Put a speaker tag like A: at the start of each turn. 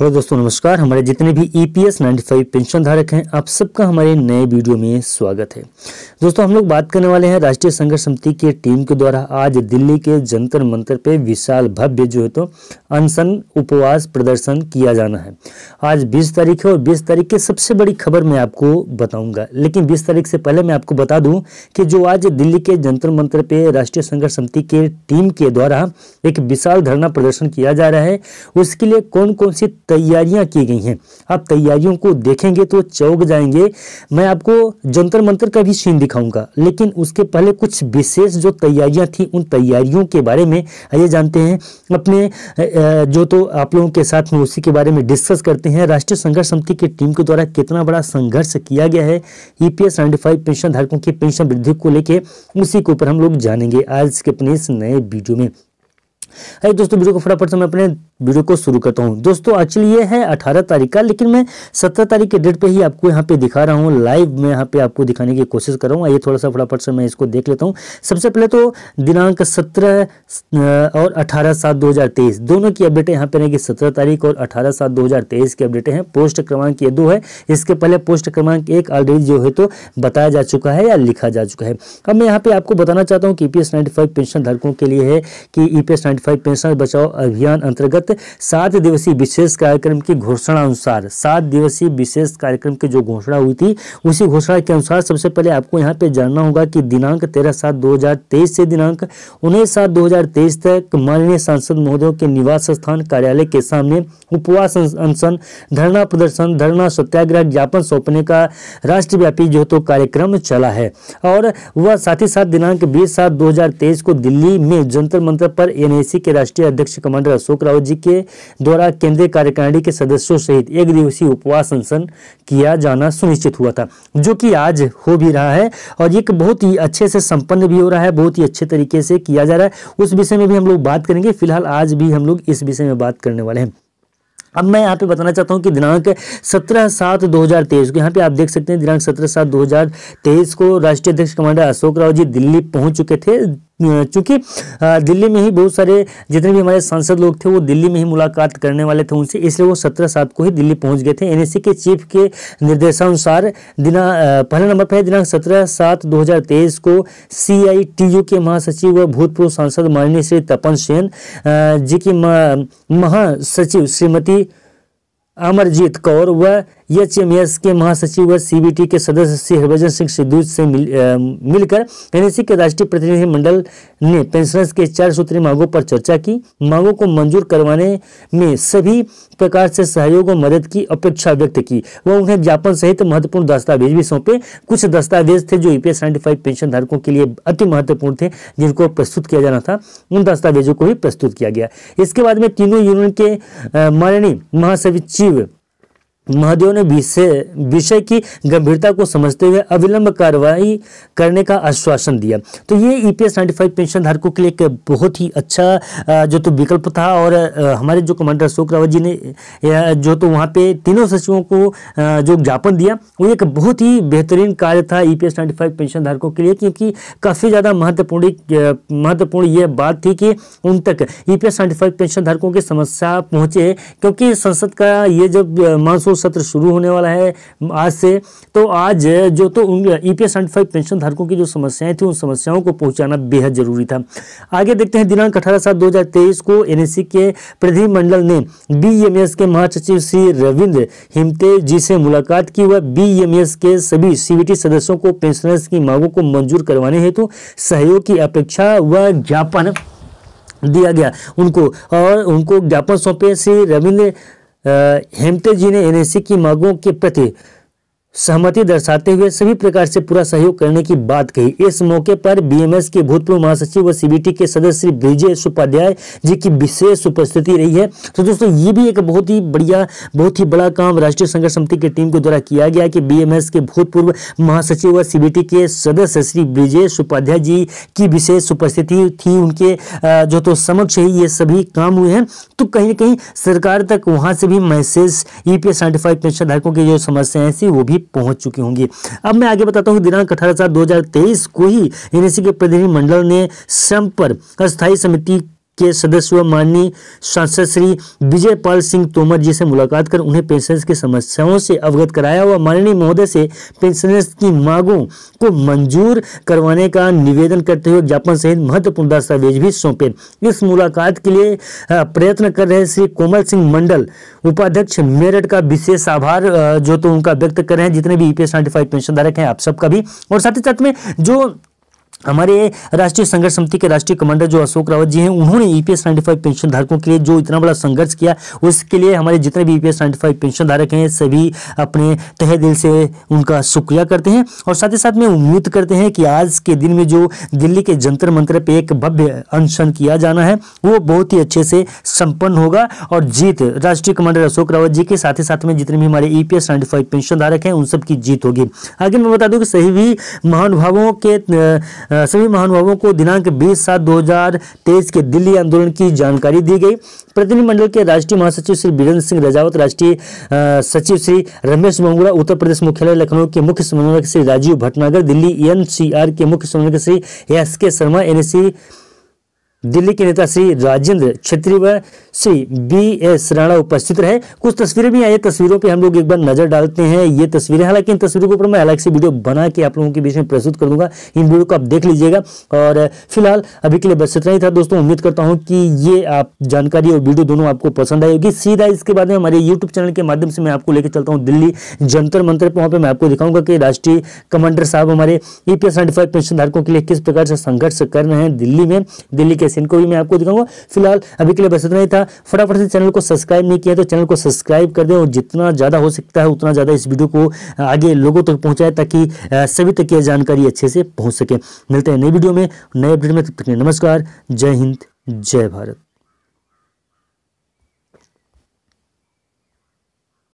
A: hello दोस्तों नमस्कार हमारे जितने भी E P S ninety five pension धारक हैं आप सबका हमारे नए वीडियो में स्वागत है दोस्तों हम लोग बात करने वाले हैं राष्ट्रीय संघर्ष समिति की टीम के द्वारा आज दिल्ली के जंतर मंतर पे विशाल भव्य जो है तो अनशन उपवास प्रदर्शन किया जाना है आज 20 तारीख है और 20 तारीख की सबसे बड़ी खबर मैं आपको बताऊँगा लेकिन बीस तारीख से पहले मैं आपको बता दूँ कि जो आज दिल्ली के जंतर मंत्र पे राष्ट्रीय संघर्ष समिति के टीम के द्वारा एक विशाल धरना प्रदर्शन किया जा रहा है उसके लिए कौन कौन सी तैयारियां की गई हैं आप तैयारियों को देखेंगे तो चौक जाएंगे मैं आपको जंतर मंतर का भी सीन दिखाऊंगा लेकिन उसके पहले कुछ विशेष जो तैयारियां थी उन तैयारियों के बारे में आइए जानते हैं अपने जो तो आप लोगों के साथ में उसी के बारे में डिस्कस करते हैं राष्ट्रीय संघर्ष समिति की टीम के द्वारा कितना बड़ा संघर्ष किया गया है E e P S pension धारकों की पेंशन वृद्धि को लेकर उसी के ऊपर हम लोग जानेंगे आज के अपने इस नए वीडियो में अरे दोस्तों वीडियो को फटाफट से मैं अपने वीडियो को शुरू करता हूँ दोस्तों एक्चुअली ये है 18 तारीख का लेकिन मैं 17 तारीख के डेट पे ही आपको यहाँ पे दिखा रहा हूँ लाइव में यहाँ पे आपको दिखाने की कोशिश कर रहा हूँ आइए थोड़ा सा फटाफट से मैं इसको देख लेता हूँ सबसे पहले तो दिनांक सत्रह और अठारह सात दो दोनों की अपडेट यहाँ पे रहेगी सत्रह तारीख और अठारह सात दो की अपडेट है पोस्ट क्रमांक ये दो है इसके पहले पोस्ट क्रमांक एक ऑलरेडी जो है तो बताया जा चुका है या लिखा जा चुका है अब मैं यहाँ पे आपको बताना चाहता हूँ कि ई e पी पेंशन धारकों के लिए है कि E e P qualified pension बचाओ अभियान अंतर्गत सात दिवसीय विशेष कार्यक्रम की घोषणा अनुसार सात दिवसीय विशेष कार्यक्रम की जो घोषणा हुई थी उसी घोषणा के अनुसार सबसे पहले आपको यहाँ पे जानना होगा कि दिनांक तेरह सात दो से दिनांक उन्नीस सात दो तक माननीय सांसद महोदयों के निवास स्थान कार्यालय के सामने उपवास अनशन धरना प्रदर्शन धरना सत्याग्रह ज्ञापन सौंपने का राष्ट्रव्यापी जो तो कार्यक्रम चला है और वह साथ ही साथ दिनांक बीस सात दो को दिल्ली में जंतर मंत्र पर एन जेसी के राष्ट्रीय अध्यक्ष कमांडर अशोक रावत जी के द्वारा केंद्रीय कार्यकारिणी के सदस्यों सहित एक दिवसीय उपवास अनशन किया जाना सुनिश्चित हुआ था जो कि आज हो भी रहा है और एक बहुत ही अच्छे से संपन्न भी हो रहा है बहुत ही अच्छे तरीके से किया जा रहा है उस विषय में भी हम लोग बात करेंगे फिलहाल आज भी हम लोग इस विषय में बात करने वाले हैं अब मैं यहाँ पे बताना चाहता हूँ कि दिनांक 17 सात 2023 को यहाँ पे आप देख सकते हैं दिनांक 17 सात 2023 को राष्ट्रीय अध्यक्ष कमांडर अशोक राव जी दिल्ली पहुंच चुके थे चूंकि दिल्ली में ही बहुत सारे जितने भी हमारे सांसद लोग थे वो दिल्ली में ही मुलाकात करने वाले थे उनसे इसलिए वो सत्रह सात को ही दिल्ली पहुंच गए थे एनएससी के चीफ के निर्देशानुसार दिना पहले नंबर पर दिनांक सत्रह सात दो हजार तेईस को सीआईटीयू के महासचिव व भूतपूर्व सांसद माननीय श्री तपन सेन जी की महासचिव श्रीमती अमरजीत कौर व एचएमएस के महासचिव व सीबीटी के सदस्य श्री हरभजन सिंह सिद्धू से मिल, आ, मिलकर एनएससी के राष्ट्रीय प्रतिनिधिमंडल ने पेंशनर्स के चार सूत्री मांगों पर चर्चा की मांगों को मंजूर करवाने में सभी प्रकार से सहयोग और मदद की अपेक्षा व्यक्त की वह उन्हें ज्ञापन सहित महत्वपूर्ण दस्तावेज भी सौंपे कुछ दस्तावेज थे जो ईपीएस e नाइन्टी पेंशन धारकों के लिए अति महत्वपूर्ण थे जिनको प्रस्तुत किया जाना था उन दस्तावेजों को भी प्रस्तुत किया गया इसके बाद में तीनों यूनियन के माननीय महासचिव महादेव ने विषय विषय की गंभीरता को समझते हुए अविलंब कार्रवाई करने का आश्वासन दिया तो ये E e P S ninety five pension धारकों के लिए एक बहुत ही अच्छा जो तो विकल्प था और हमारे जो कमांडर अशोक रावत जी ने जो तो वहाँ पे तीनों सचिवों को जो ज्ञापन दिया वो एक बहुत ही बेहतरीन कार्य था E e P S ninety five pension धारकों के लिए क्योंकि काफ़ी ज़्यादा महत्वपूर्ण महत्वपूर्ण ये बात थी कि उन तक E e P S ninety five pension धारकों की समस्या पहुँचे क्योंकि संसद का ये जब मानसून तो सत्र शुरू होने वाला है आज से तो आज जो तो E P e S pension धारकों की जो समस्याएं थी उन समस्याओं को पहुंचाना बेहद जरूरी था आगे देखते हैं दिनांक अठारह सात दो को एन के प्रतिनिधिमंडल ने बी e के महासचिव श्री रविंद्र हिमते जी से मुलाकात की वह बी e के सभी सीबीटी सदस्यों को पेंशनर्स की मांगों को मंजूर करवाने हेतु सहयोग की अपेक्षा व ज्ञापन दिया गया उनको और उनको ज्ञापन सौंपे श्री रविंद्र हेमते जी ने एनएससी की मांगों के प्रति सहमति दर्शाते हुए सभी प्रकार से पूरा सहयोग करने की बात कही इस मौके पर बीएमएस के भूतपूर्व महासचिव व सीबीटी के सदस्य श्री ब्रिजेश उपाध्याय जी की विशेष उपस्थिति रही है तो दोस्तों ये भी एक बहुत ही बढ़िया बहुत ही बड़ा काम राष्ट्रीय संघर्ष समिति की टीम के द्वारा किया गया कि बीएमएस के भूतपूर्व महासचिव व सीबीटी के सदस्य श्री ब्रिजेश उपाध्याय जी की विशेष उपस्थिति थी उनके जो तो समक्ष ही ये सभी काम हुए हैं तो कहीं ना कहीं सरकार तक वहाँ से भी message E e P S pension धारकों की जो समस्याएं थी वो भी पहुंच चुकी होंगी अब मैं आगे बताता हूँ दिनांक अठारह चार दो को ही एनएससी के प्रतिनिधिमंडल ने श्रम पर अस्थायी समिति के सदस्य व माननीय सांसद श्री विजय पाल सिंह तोमर जी से मुलाकात कर उन्हें पेंशनर्स की समस्याओं से अवगत कराया व माननीय महोदय से पेंशनर्स की मांगों को मंजूर करवाने का निवेदन करते हुए ज्ञापन सहित महत्वपूर्ण दस्तावेज भी सौंपे इस मुलाकात के लिए प्रयत्न कर रहे श्री कोमल सिंह मंडल उपाध्यक्ष मेरठ का विशेष आभार जो तो उनका व्यक्त कर रहे हैं जितने भी ईपीएस e नाइन्टी पेंशन धारक हैं आप सबका भी और साथ ही साथ में जो हमारे राष्ट्रीय संघर्ष समिति के राष्ट्रीय कमांडर जो अशोक रावत जी हैं उन्होंने ईपीएस e 95 पेंशन धारकों के लिए जो इतना बड़ा संघर्ष किया उसके लिए हमारे जितने भी ईपीएस e 95 पेंशन धारक हैं सभी अपने तहे दिल से उनका शुक्रिया करते हैं और साथ ही साथ में उम्मीद करते हैं कि आज के दिन में जो दिल्ली के जंतर मंत्र पर एक भव्य अनशन किया जाना है वो बहुत ही अच्छे से संपन्न होगा और जीत राष्ट्रीय कमांडर अशोक रावत जी के साथ ही साथ में जितने भी हमारे ई e पी पेंशन धारक हैं उन सबकी जीत होगी आगे मैं बता दूँ कि सही भी महानुभावों के सभी महानुभावों को दिनांक 20 सात 2023 के दिल्ली आंदोलन की जानकारी दी गई प्रतिनिधिमंडल के राष्ट्रीय महासचिव श्री बीरेंद्र सिंह रजावत राष्ट्रीय सचिव श्री रमेश मंगुरा उत्तर प्रदेश मुख्यालय लखनऊ के मुख्य समन्वयक श्री राजीव भटनागर दिल्ली एनसीआर के मुख्य समन्वयक श्री एस के शर्मा एनएससी दिल्ली के नेता श्री राजेंद्र छेत्री व श्री बी एस राणा उपस्थित रहे कुछ तस्वीरें भी आई तस्वीरों पे हम लोग एक बार नजर डालते हैं ये तस्वीरें हालांकि इन तस्वीरों के ऊपर मैं अलग से वीडियो बना के आप लोगों के बीच में प्रस्तुत कर दूंगा इन वीडियो को आप देख लीजिएगा और फिलहाल अभी के लिए बस इतना ही था दोस्तों उम्मीद करता हूँ कि ये आप जानकारी और वीडियो दोनों आपको पसंद आई होगी सीधा इसके बाद में हमारे यूट्यूब चैनल के माध्यम से मैं आपको लेकर चलता हूँ दिल्ली जंतर मंत्र पर वहाँ पर मैं आपको दिखाऊंगा कि राष्ट्रीय कमांडर साहब हमारे ई e पी पेंशन धारकों के लिए किस प्रकार से संघर्ष कर रहे हैं दिल्ली में दिल्ली के केस इनको भी मैं आपको दिखाऊंगा फिलहाल अभी के लिए बस इतना ही था फटाफट से चैनल को सब्सक्राइब नहीं किया तो चैनल को सब्सक्राइब कर दें और जितना ज़्यादा हो सकता है उतना ज़्यादा इस वीडियो को आगे लोगों तक पहुँचाए ताकि सभी तक यह जानकारी अच्छे से पहुँच सके मिलते हैं नई वीडियो में नए अपडेट में तब तक नमस्कार जय हिंद जय भारत